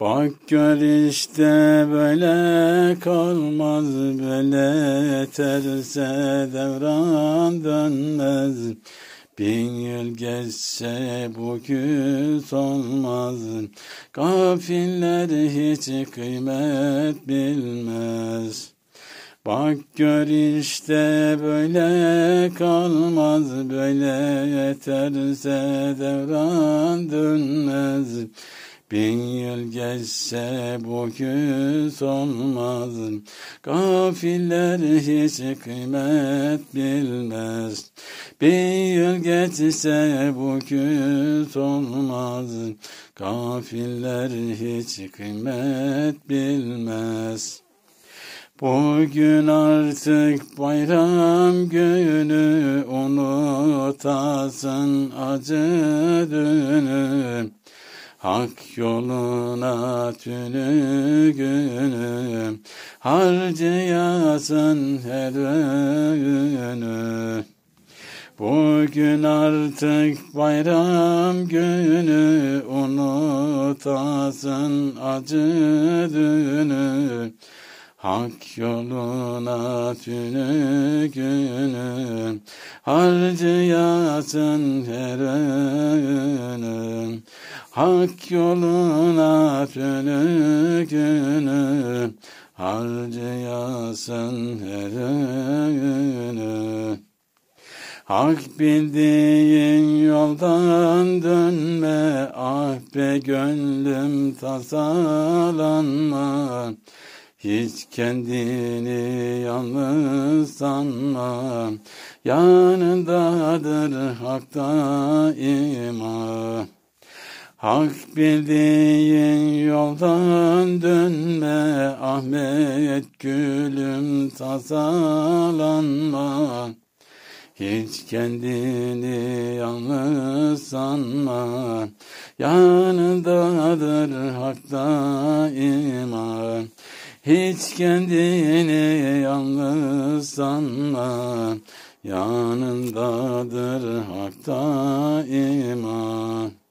Bak gör işte böyle kalmaz böyle terse devran dönmez. Bin yıl geçse bu küt olmaz. Kafirler hiç kıymet bilmez. Bak gör işte böyle kalmaz böyle terse devran dönmez. Bin yıl geçse bu bugün olmaz. Gafiller hiç kıymet bilmez. Bin yıl geçse bu bugün olmaz. Gafiller hiç kıymet bilmez. Bugün artık bayram günü unutasın acı dünü. Hak yoluna tünü günü harcayasın her günü. Bugün artık bayram günü unutasın acı dünü. Hak yoluna tünü günü harcayasın her günü. Hak yoluna tünükünü harcayasın her günü. Hak bildiğin yoldan dönme, ah be gönlüm tasalanma. Hiç kendini yalnız sanma, yanındadır hakta iman. Hak bildiğin yoldan dönme Ahmet gülüm tasalanma hiç kendini yalnız sanma Yanındadır hakta iman Hiç kendini yalnız sanma Yanındadır hakta iman